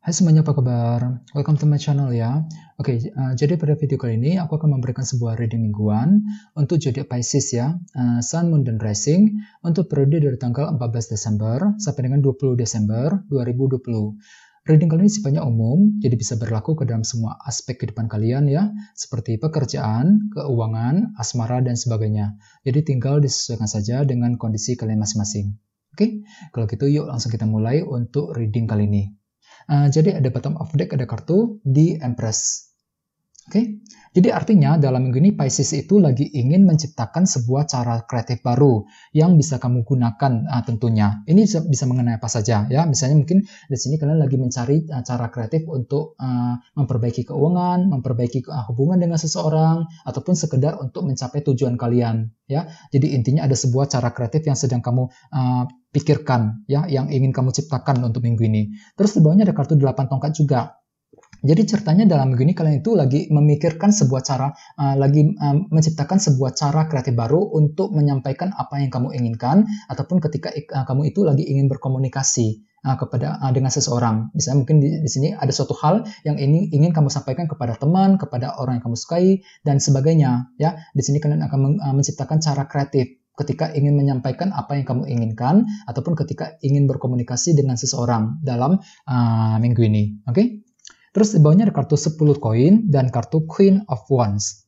Hai semuanya, apa kabar? Welcome to my channel ya. Oke, okay, uh, eh, jadi pada video kali ini aku akan memberikan sebuah reading mingguan untuk zodiak Pisces ya, uh, Sun, Moon, dan Rising untuk periode dari tanggal 14 Desember sampai dengan 20 Desember 2020. Reading kali ini sifatnya umum, jadi bisa berlaku ke dalam semua aspek kehidupan kalian ya, seperti pekerjaan, keuangan, asmara, dan sebagainya. Jadi tinggal disesuaikan saja dengan kondisi kalian masing-masing. Oke, okay? kalau gitu yuk langsung kita mulai untuk reading kali ini. Eh, jadi ada bottom of deck, ada kartu di Empress. Oke, okay? jadi artinya dalam minggu ini Pisces itu lagi ingin menciptakan sebuah cara kreatif baru yang bisa kamu gunakan uh, tentunya. Ini bisa, bisa mengenai apa saja ya. Misalnya mungkin di sini kalian lagi mencari uh, cara kreatif untuk uh, memperbaiki keuangan, memperbaiki uh, hubungan dengan seseorang, ataupun sekedar untuk mencapai tujuan kalian ya. Jadi intinya ada sebuah cara kreatif yang sedang kamu uh, pikirkan ya, yang ingin kamu ciptakan untuk minggu ini. Terus di bawahnya ada kartu delapan tongkat juga. Jadi ceritanya dalam minggu ini kalian itu lagi memikirkan sebuah cara, uh, lagi uh, menciptakan sebuah cara kreatif baru untuk menyampaikan apa yang kamu inginkan, ataupun ketika uh, kamu itu lagi ingin berkomunikasi uh, kepada uh, dengan seseorang. Misalnya mungkin di, di sini ada suatu hal yang ini ingin kamu sampaikan kepada teman, kepada orang yang kamu sukai dan sebagainya. Ya, di sini kalian akan men, uh, menciptakan cara kreatif ketika ingin menyampaikan apa yang kamu inginkan ataupun ketika ingin berkomunikasi dengan seseorang dalam uh, minggu ini. Oke? Okay? Terus di bawahnya ada kartu 10 koin dan kartu Queen of Wands.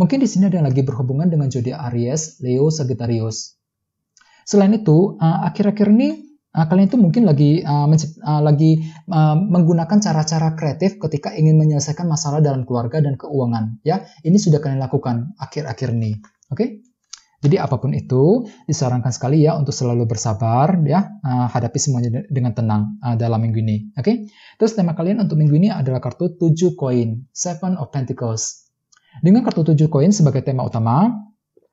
Mungkin di sini ada yang lagi berhubungan dengan zodiak Aries, Leo, Sagittarius. Selain itu, eh, akhir-akhir ini eh, kalian itu mungkin lagi eh, lagi menggunakan cara-cara kreatif ketika ingin menyelesaikan masalah dalam keluarga dan keuangan. Ya, ini sudah kalian lakukan akhir-akhir ini. Oke? Okay? Jadi apapun itu disarankan sekali ya untuk selalu bersabar ya uh, hadapi semuanya dengan tenang uh, dalam minggu ini. Oke. Okay? Terus tema kalian untuk minggu ini adalah kartu 7 koin, Seven of Pentacles. Dengan kartu 7 koin sebagai tema utama,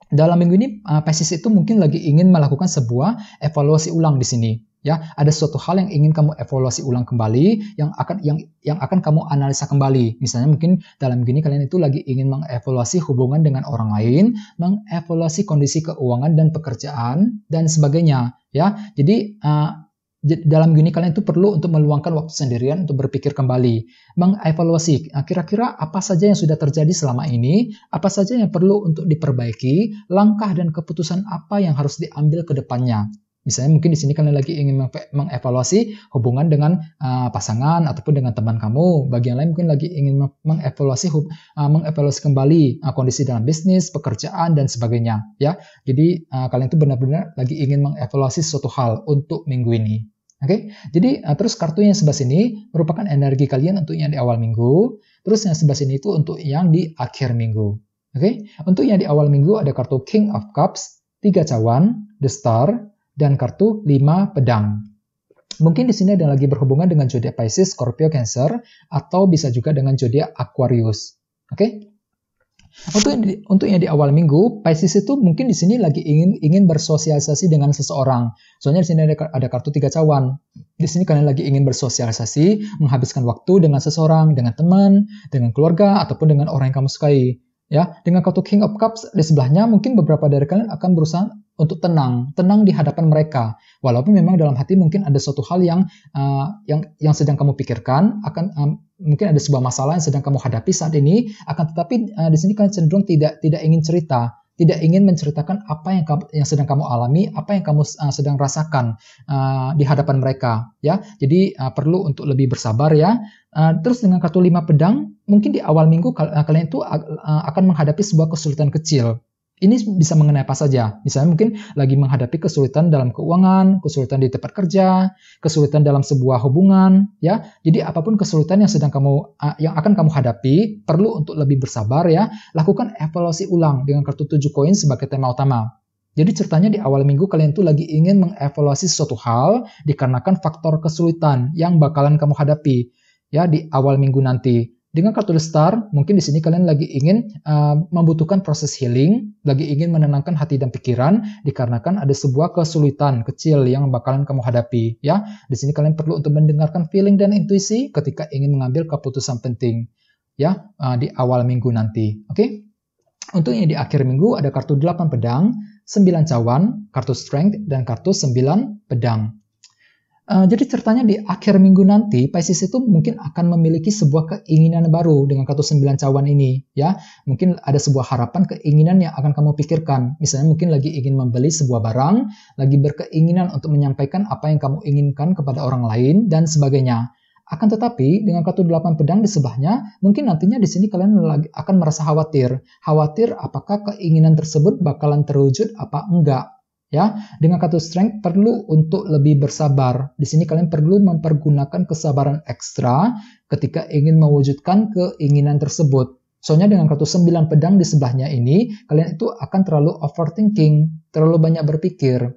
dalam minggu ini uh, eh, Pisces itu mungkin lagi ingin melakukan sebuah evaluasi ulang di sini ya ada suatu hal yang ingin kamu evaluasi ulang kembali yang akan yang yang akan kamu analisa kembali misalnya mungkin dalam gini kalian itu lagi ingin mengevaluasi hubungan dengan orang lain mengevaluasi kondisi keuangan dan pekerjaan dan sebagainya ya jadi uh, dalam gini kalian itu perlu untuk meluangkan waktu sendirian untuk berpikir kembali, mengevaluasi nah, kira-kira apa saja yang sudah terjadi selama ini, apa saja yang perlu untuk diperbaiki, langkah dan keputusan apa yang harus diambil ke depannya. Misalnya mungkin di sini kalian lagi ingin mengevaluasi hubungan dengan uh, pasangan ataupun dengan teman kamu. Bagian lain mungkin lagi ingin mengevaluasi hub, uh, mengevaluasi kembali uh, kondisi dalam bisnis, pekerjaan dan sebagainya, ya. Jadi uh, kalian itu benar-benar lagi ingin mengevaluasi suatu hal untuk minggu ini. Oke, okay? jadi uh, terus kartu yang sebelah sini merupakan energi kalian untuk yang di awal minggu, terus yang sebelah sini itu untuk yang di akhir minggu. Oke, okay? untuk yang di awal minggu ada kartu King of Cups, tiga cawan, The Star, dan kartu 5 pedang. Mungkin di sini ada lagi berhubungan dengan zodiak Pisces, Scorpio, Cancer, atau bisa juga dengan zodiak Aquarius. Oke? Okay? Untuk untuk yang di awal minggu, Pisces itu mungkin di sini lagi ingin ingin bersosialisasi dengan seseorang. Soalnya di sini ada, ada kartu tiga cawan. Di sini kalian lagi ingin bersosialisasi, menghabiskan waktu dengan seseorang, dengan teman, dengan keluarga, ataupun dengan orang yang kamu sukai. Ya, dengan kartu King of Cups di sebelahnya mungkin beberapa dari kalian akan berusaha untuk tenang, tenang di hadapan mereka. Walaupun memang dalam hati mungkin ada suatu hal yang uh, yang yang sedang kamu pikirkan, akan um, mungkin ada sebuah masalah yang sedang kamu hadapi saat ini, akan tetapi uh, di sini kalian cenderung tidak tidak ingin cerita, tidak ingin menceritakan apa yang kamu, yang sedang kamu alami, apa yang kamu uh, sedang rasakan uh, di hadapan mereka, ya. Jadi uh, perlu untuk lebih bersabar ya. Uh, terus dengan kartu lima pedang, mungkin di awal minggu kal kalian itu uh, akan menghadapi sebuah kesulitan kecil. Ini bisa mengenai apa saja. Misalnya mungkin lagi menghadapi kesulitan dalam keuangan, kesulitan di tempat kerja, kesulitan dalam sebuah hubungan, ya. Jadi apapun kesulitan yang sedang kamu yang akan kamu hadapi, perlu untuk lebih bersabar ya. Lakukan evaluasi ulang dengan kartu 7 koin sebagai tema utama. Jadi ceritanya di awal minggu kalian tuh lagi ingin mengevaluasi suatu hal dikarenakan faktor kesulitan yang bakalan kamu hadapi ya di awal minggu nanti. Dengan The Star, mungkin di sini kalian lagi ingin uh, membutuhkan proses healing, lagi ingin menenangkan hati dan pikiran, dikarenakan ada sebuah kesulitan kecil yang bakalan kamu hadapi. Ya, di sini kalian perlu untuk mendengarkan feeling dan intuisi ketika ingin mengambil keputusan penting. Ya, uh, di awal minggu nanti. Oke? Okay? Untuk yang di akhir minggu ada kartu 8 pedang, 9 cawan, kartu strength, dan kartu 9 pedang. Eh, jadi ceritanya di akhir minggu nanti Pisces itu mungkin akan memiliki sebuah keinginan baru dengan kartu sembilan cawan ini ya. Mungkin ada sebuah harapan keinginan yang akan kamu pikirkan. Misalnya mungkin lagi ingin membeli sebuah barang, lagi berkeinginan untuk menyampaikan apa yang kamu inginkan kepada orang lain dan sebagainya. Akan tetapi dengan kartu delapan pedang di sebelahnya, mungkin nantinya di sini kalian akan merasa khawatir. Khawatir apakah keinginan tersebut bakalan terwujud apa enggak ya. Dengan kartu strength perlu untuk lebih bersabar. Di sini kalian perlu mempergunakan kesabaran ekstra ketika ingin mewujudkan keinginan tersebut. Soalnya dengan kartu 9 pedang di sebelahnya ini, kalian itu akan terlalu overthinking, terlalu banyak berpikir,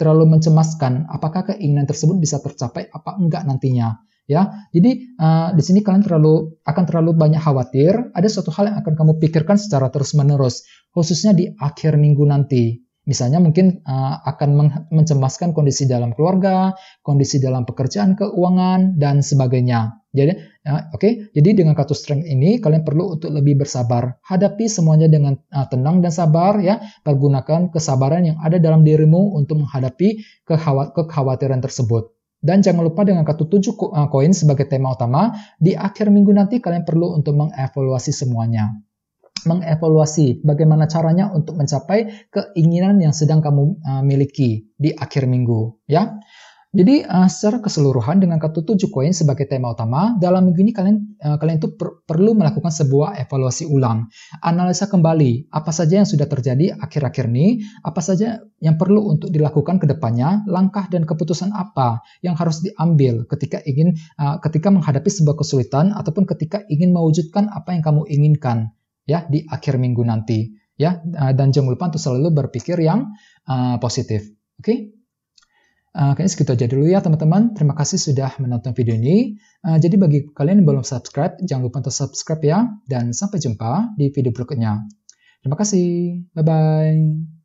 terlalu mencemaskan apakah keinginan tersebut bisa tercapai apa enggak nantinya. Ya, jadi uh, di sini kalian terlalu akan terlalu banyak khawatir. Ada suatu hal yang akan kamu pikirkan secara terus menerus, khususnya di akhir minggu nanti Misalnya mungkin uh, akan mencemaskan kondisi dalam keluarga, kondisi dalam pekerjaan, keuangan dan sebagainya. Jadi, uh, oke. Okay? Jadi dengan kartu strength ini kalian perlu untuk lebih bersabar. Hadapi semuanya dengan uh, tenang dan sabar ya. Pergunakan kesabaran yang ada dalam dirimu untuk menghadapi kekhawat kekhawatiran tersebut. Dan jangan lupa dengan kartu 7 koin sebagai tema utama, di akhir minggu nanti kalian perlu untuk mengevaluasi semuanya mengevaluasi bagaimana caranya untuk mencapai keinginan yang sedang kamu uh, miliki di akhir minggu ya. Jadi uh, secara keseluruhan dengan ketujuh koin sebagai tema utama, dalam minggu ini kalian uh, kalian itu per perlu melakukan sebuah evaluasi ulang, analisa kembali apa saja yang sudah terjadi akhir-akhir ini, apa saja yang perlu untuk dilakukan ke depannya, langkah dan keputusan apa yang harus diambil ketika ingin uh, ketika menghadapi sebuah kesulitan ataupun ketika ingin mewujudkan apa yang kamu inginkan ya di akhir minggu nanti ya eh, dan jangan lupa untuk selalu berpikir yang uh, positif oke okay? Uh, eh, kayaknya segitu aja dulu ya teman-teman. Terima kasih sudah menonton video ini. Uh, jadi bagi kalian yang belum subscribe, jangan lupa untuk subscribe ya. Dan sampai jumpa di video berikutnya. Terima kasih. Bye-bye.